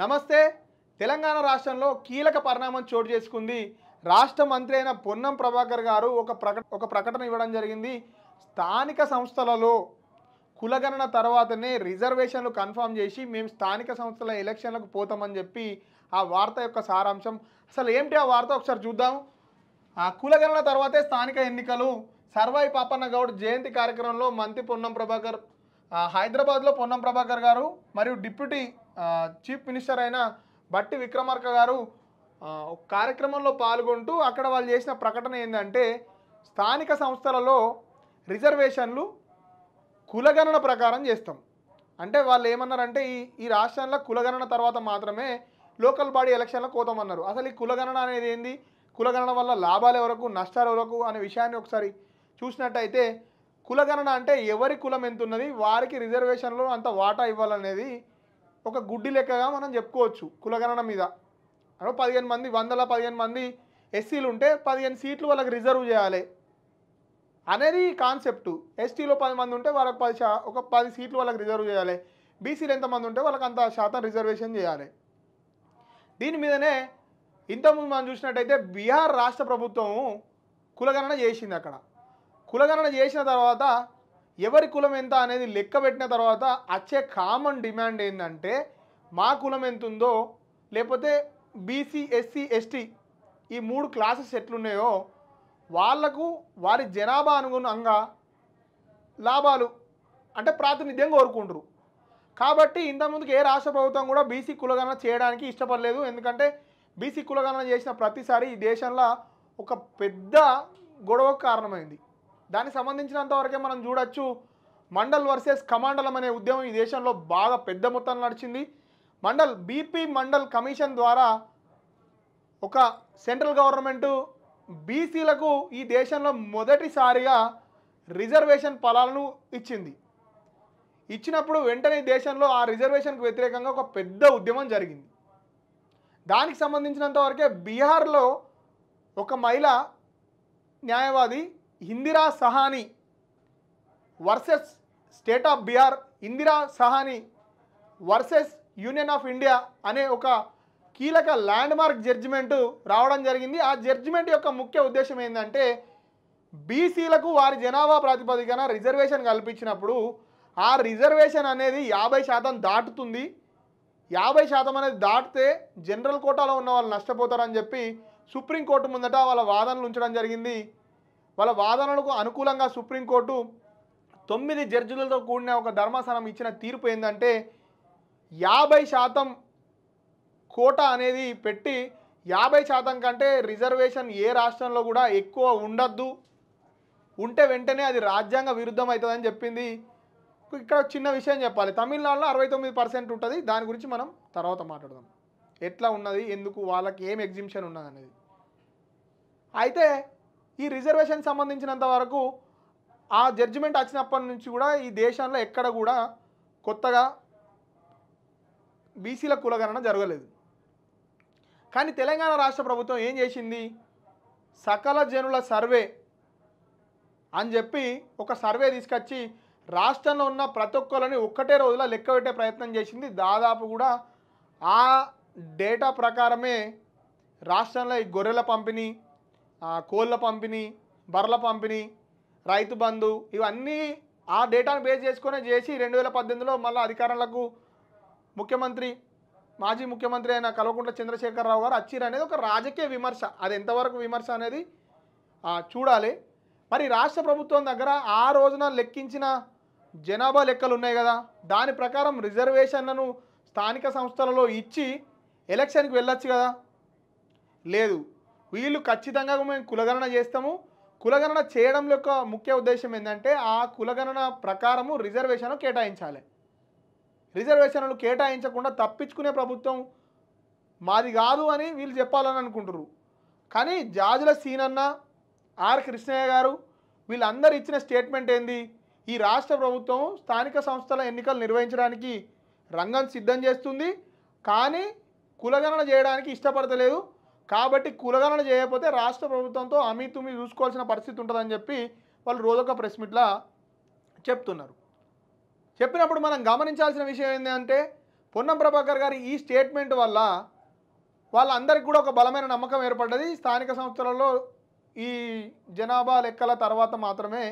నమస్తే తెలంగాణ రాష్ట్రంలో కీలక పరిణామం చోటు చేసుకుంది రాష్ట్ర మంత్రి అయిన పొన్నం ప్రభాకర్ గారు ఒక ప్రకట ఒక ప్రకటన ఇవ్వడం జరిగింది స్థానిక సంస్థలలో కులగణన తర్వాతనే రిజర్వేషన్లు కన్ఫామ్ చేసి మేము స్థానిక సంస్థల ఎలక్షన్లకు పోతామని చెప్పి ఆ వార్త యొక్క సారాంశం అసలు ఏమిటి ఆ వార్త ఒకసారి చూద్దాం ఆ కులగణన తర్వాతే స్థానిక ఎన్నికలు సర్వాయి పాపన్న గౌడ్ జయంతి కార్యక్రమంలో మంత్రి పొన్నం ప్రభాకర్ హైదరాబాద్లో పొన్నం ప్రభాకర్ గారు మరియు డిప్యూటీ చీఫ్ మినిస్టర్ అయిన బట్టి విక్రమార్క గారు కార్యక్రమంలో పాల్గొంటూ అక్కడ వాళ్ళు చేసిన ప్రకటన ఏంటంటే స్థానిక సంస్థలలో రిజర్వేషన్లు కులగణన ప్రకారం చేస్తాం అంటే వాళ్ళు ఏమన్నారంటే ఈ ఈ రాష్ట్రంలో కులగణన తర్వాత మాత్రమే లోకల్ బాడీ ఎలక్షన్లో కోతామన్నారు అసలు ఈ కులగణన అనేది ఏంది కులగణన వల్ల లాభాలు ఎవరకు నష్టాలు ఎవరకు అనే విషయాన్ని ఒకసారి చూసినట్టయితే కులగణన అంటే ఎవరి కులం ఎంత ఉన్నది వారికి రిజర్వేషన్లో అంత వాటా ఇవ్వాలనేది ఒక గుడ్డి లెక్కగా మనం చెప్పుకోవచ్చు కులగణన మీద అంటే పదిహేను మంది వందల పదిహేను మంది ఎస్సీలు ఉంటే పదిహేను సీట్లు వాళ్ళకి రిజర్వ్ చేయాలి అనేది కాన్సెప్టు ఎస్టీలో పది మంది ఉంటే వాళ్ళకి పది శా ఒక పది సీట్లు వాళ్ళకి రిజర్వ్ చేయాలి బీసీలు ఎంతమంది ఉంటే వాళ్ళకి అంత శాతం రిజర్వేషన్ చేయాలి దీని మీదనే ఇంతకుముందు మనం చూసినట్టయితే బీహార్ రాష్ట్ర ప్రభుత్వము కులగణన చేసింది అక్కడ కులగణన చేసిన తర్వాత ఎవరి కులం ఎంత అనేది లెక్క పెట్టిన తర్వాత వచ్చే కామన్ డిమాండ్ ఏంటంటే మా కులం ఎంత ఉందో లేకపోతే బీసీ ఎస్సీ ఎస్టీ ఈ మూడు క్లాసెస్ ఎట్లున్నాయో వాళ్లకు వారి జనాభా అనుగుణంగా లాభాలు అంటే ప్రాతినిధ్యం కోరుకుంటారు కాబట్టి ఇంతకుముందుకు ఏ రాష్ట్ర ప్రభుత్వం కూడా బీసీ కులగణన చేయడానికి ఇష్టపడలేదు ఎందుకంటే బీసీ కులగణన చేసిన ప్రతిసారి ఈ దేశంలో ఒక పెద్ద గొడవకు కారణమైంది దానికి సంబంధించినంత వరకే మనం చూడొచ్చు మండల్ వర్సెస్ కమాండలం అనే ఉద్యమం ఈ దేశంలో బాగా పెద్ద మొత్తంలో నడిచింది మండల్ బీపీ మండల్ కమిషన్ ద్వారా ఒక సెంట్రల్ గవర్నమెంటు బీసీలకు ఈ దేశంలో మొదటిసారిగా రిజర్వేషన్ ఫలాలను ఇచ్చింది ఇచ్చినప్పుడు వెంటనే దేశంలో ఆ రిజర్వేషన్కు వ్యతిరేకంగా ఒక పెద్ద ఉద్యమం జరిగింది దానికి సంబంధించినంత వరకే బీహార్లో ఒక మహిళ న్యాయవాది Indira Sawhney versus State of Bihar Indira Sawhney versus Union of India అనే ఒక కీలక ల్యాండ్ మార్క్ జడ్జిమెంటు రావడం జరిగింది ఆ జడ్జిమెంట్ యొక్క ముఖ్య ఉద్దేశం ఏంటంటే బీసీలకు వారి జనాభా ప్రాతిపదికన రిజర్వేషన్ కల్పించినప్పుడు ఆ రిజర్వేషన్ అనేది యాభై శాతం దాటుతుంది యాభై శాతం అనేది దాటితే జనరల్ కోటాలో ఉన్న వాళ్ళు నష్టపోతారని చెప్పి సుప్రీంకోర్టు ముందట వాళ్ళ వాదనలు ఉంచడం జరిగింది వాళ్ళ వాదనలకు అనుకూలంగా సుప్రీంకోర్టు తొమ్మిది జడ్జిలతో కూడిన ఒక ధర్మాసనం ఇచ్చిన తీర్పు ఏంటంటే యాభై శాతం కోట అనేది పెట్టి యాభై శాతం కంటే రిజర్వేషన్ ఏ రాష్ట్రంలో కూడా ఎక్కువ ఉండద్దు ఉంటే వెంటనే అది రాజ్యాంగ విరుద్ధం అవుతుందని చెప్పింది ఇక్కడ చిన్న విషయం చెప్పాలి తమిళనాడులో అరవై తొమ్మిది పర్సెంట్ ఉంటుంది దాని గురించి మనం తర్వాత మాట్లాడదాం ఎట్లా ఉన్నది ఎందుకు వాళ్ళకి ఏం ఎగ్జిబిషన్ ఉన్నది అనేది అయితే ఈ రిజర్వేషన్ సంబంధించినంత వరకు ఆ జడ్జిమెంట్ వచ్చినప్పటి నుంచి కూడా ఈ దేశంలో ఎక్కడ కూడా కొత్తగా బీసీల కులగణన జరగలేదు కానీ తెలంగాణ రాష్ట్ర ప్రభుత్వం ఏం చేసింది సకల జనుల సర్వే అని చెప్పి ఒక సర్వే తీసుకొచ్చి రాష్ట్రంలో ఉన్న ప్రతి ఒక్కరిని ఒక్కటే రోజులో లెక్క పెట్టే ప్రయత్నం చేసింది దాదాపు కూడా ఆ డేటా ప్రకారమే రాష్ట్రంలో ఈ గొర్రెల పంపిణీ కోళ్ళ పంపిణీ బర్రెల పంపిణీ రైతు బంధు ఇవన్నీ ఆ డేటాను బేస్ చేసుకునే చేసి రెండు వేల పద్దెనిమిదిలో మళ్ళీ అధికారులకు ముఖ్యమంత్రి మాజీ ముఖ్యమంత్రి అయిన కల్వకుంట్ల చంద్రశేఖరరావు గారు అచ్చిర అనేది ఒక రాజకీయ విమర్శ అది ఎంతవరకు విమర్శ అనేది చూడాలి మరి రాష్ట్ర ప్రభుత్వం దగ్గర ఆ రోజున లెక్కించిన జనాభా లెక్కలు ఉన్నాయి కదా దాని ప్రకారం రిజర్వేషన్లను స్థానిక సంస్థలలో ఇచ్చి ఎలక్షన్కి వెళ్ళొచ్చు కదా లేదు వీళ్ళు ఖచ్చితంగా మేము కులగణన చేస్తాము కులగణన చేయడం యొక్క ముఖ్య ఉద్దేశం ఏంటంటే ఆ కులగణన ప్రకారము రిజర్వేషన్లు కేటాయించాలి రిజర్వేషన్లు కేటాయించకుండా తప్పించుకునే ప్రభుత్వం మాది కాదు అని వీళ్ళు చెప్పాలని అనుకుంటున్నారు కానీ జాజుల సీనన్న ఆర్ కృష్ణయ్య గారు వీళ్ళందరూ ఇచ్చిన స్టేట్మెంట్ ఏంది ఈ రాష్ట్ర ప్రభుత్వం స్థానిక సంస్థల ఎన్నికలు నిర్వహించడానికి రంగం సిద్ధం చేస్తుంది కానీ కులగణన చేయడానికి ఇష్టపడతలేదు కాబట్టి కులగణన చేయకపోతే రాష్ట్ర ప్రభుత్వంతో అమితుమి చూసుకోవాల్సిన పరిస్థితి ఉంటుందని చెప్పి వాళ్ళు రోజొక ప్రెస్ మీట్లా చెప్తున్నారు చెప్పినప్పుడు మనం గమనించాల్సిన విషయం ఏంటంటే పొన్నం ప్రభాకర్ గారి ఈ స్టేట్మెంట్ వల్ల వాళ్ళందరికీ కూడా ఒక బలమైన నమ్మకం ఏర్పడ్డది స్థానిక సంస్థలలో ఈ జనాభా లెక్కల తర్వాత మాత్రమే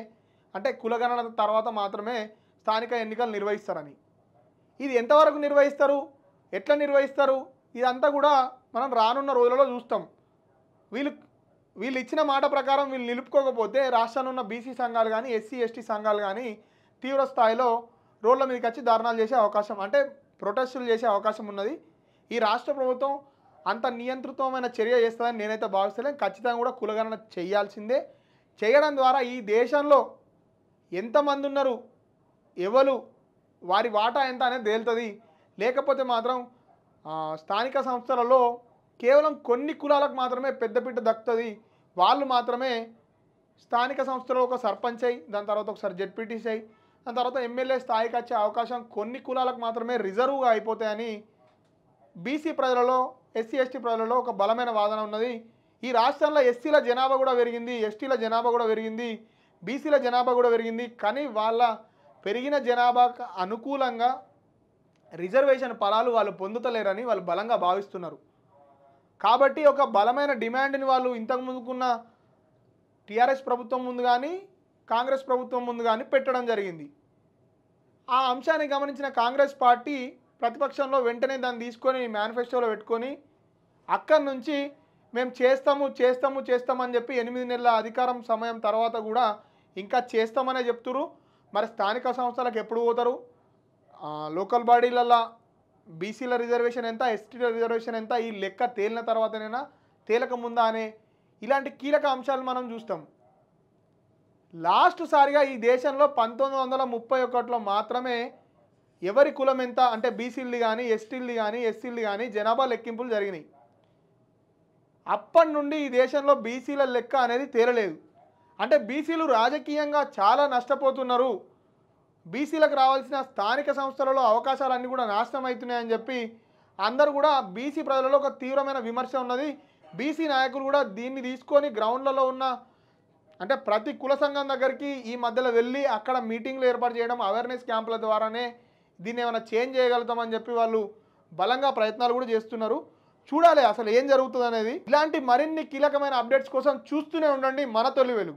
అంటే కులగణన తర్వాత మాత్రమే స్థానిక ఎన్నికలు నిర్వహిస్తారని ఇది ఎంతవరకు నిర్వహిస్తారు ఎట్లా నిర్వహిస్తారు ఇదంతా కూడా మనం రానున్న రోజులలో చూస్తాం వీళ్ళు వీళ్ళు ఇచ్చిన మాట ప్రకారం వీళ్ళు నిలుపుకోకపోతే రాష్ట్రంలో ఉన్న బీసీ సంఘాలు కానీ ఎస్సీ ఎస్టీ సంఘాలు కానీ తీవ్ర స్థాయిలో రోడ్ల మీదకి వచ్చి ధర్నాలు చేసే అవకాశం అంటే ప్రొటెస్టులు చేసే అవకాశం ఉన్నది ఈ రాష్ట్ర ప్రభుత్వం అంత నియంత్రితమైన చర్య చేస్తుందని నేనైతే భావిస్తలేను ఖచ్చితంగా కూడా కులగణన చేయాల్సిందే చేయడం ద్వారా ఈ దేశంలో ఎంతమంది ఉన్నారు ఎవరు వారి వాటా ఎంత అనేది తేలుతుంది లేకపోతే మాత్రం స్థానిక సంస్థలలో కేవలం కొన్ని కులాలకు మాత్రమే పెద్దపీట దక్కుతుంది వాళ్ళు మాత్రమే స్థానిక సంస్థలో ఒక సర్పంచ్ అయి దాని తర్వాత ఒకసారి జడ్పీటీసీ అయి దాని తర్వాత ఎమ్మెల్యే స్థాయికి వచ్చే అవకాశం కొన్ని కులాలకు మాత్రమే రిజర్వ్గా అయిపోతాయని బీసీ ప్రజలలో ఎస్సీ ఎస్టీ ప్రజలలో ఒక బలమైన వాదన ఉన్నది ఈ రాష్ట్రంలో ఎస్సీల జనాభా కూడా పెరిగింది ఎస్టీల జనాభా కూడా పెరిగింది బీసీల జనాభా కూడా పెరిగింది కానీ వాళ్ళ పెరిగిన జనాభాకు అనుకూలంగా రిజర్వేషన్ ఫలాలు వాళ్ళు పొందుతలేరని వాళ్ళు బలంగా భావిస్తున్నారు కాబట్టి ఒక బలమైన డిమాండ్ని వాళ్ళు ఇంతకు ముందుకున్న టీఆర్ఎస్ ప్రభుత్వం ముందు కానీ కాంగ్రెస్ ప్రభుత్వం ముందు కానీ పెట్టడం జరిగింది ఆ అంశాన్ని గమనించిన కాంగ్రెస్ పార్టీ ప్రతిపక్షంలో వెంటనే దాన్ని తీసుకొని మేనిఫెస్టోలో పెట్టుకొని అక్కడి నుంచి మేము చేస్తాము చేస్తాము చేస్తామని చెప్పి ఎనిమిది నెలల అధికారం సమయం తర్వాత కూడా ఇంకా చేస్తామనే చెప్తురు మరి స్థానిక సంస్థలకు ఎప్పుడు పోతారు లోకల్ బాడీలలో బీసీల రిజర్వేషన్ ఎంత ఎస్టీల రిజర్వేషన్ ఎంత ఈ లెక్క తేలిన తర్వాతనైనా తేలక ముందా అనే ఇలాంటి కీలక అంశాలు మనం చూస్తాం లాస్ట్ సారిగా ఈ దేశంలో పంతొమ్మిది వందల ముప్పై ఒకటిలో మాత్రమే ఎవరి కులం ఎంత అంటే బీసీలది కానీ ఎస్టీలది కానీ ఎస్సీలది కానీ జనాభా లెక్కింపులు జరిగినాయి అప్పటి నుండి ఈ దేశంలో బీసీల లెక్క అనేది తేలలేదు అంటే బీసీలు రాజకీయంగా చాలా నష్టపోతున్నారు బీసీలకు రావాల్సిన స్థానిక సంస్థలలో అవకాశాలన్నీ కూడా నాశనం అవుతున్నాయని చెప్పి అందరూ కూడా బీసీ ప్రజలలో ఒక తీవ్రమైన విమర్శ ఉన్నది బీసీ నాయకులు కూడా దీన్ని తీసుకొని గ్రౌండ్లలో ఉన్న అంటే ప్రతి కుల సంఘం దగ్గరికి ఈ మధ్యలో వెళ్ళి అక్కడ మీటింగ్లు ఏర్పాటు చేయడం అవేర్నెస్ క్యాంపుల ద్వారానే దీన్ని ఏమైనా చేంజ్ చేయగలుగుతామని చెప్పి వాళ్ళు బలంగా ప్రయత్నాలు కూడా చేస్తున్నారు చూడాలి అసలు ఏం జరుగుతుంది అనేది ఇలాంటి మరిన్ని కీలకమైన అప్డేట్స్ కోసం చూస్తూనే ఉండండి మన తొలి వెలుగు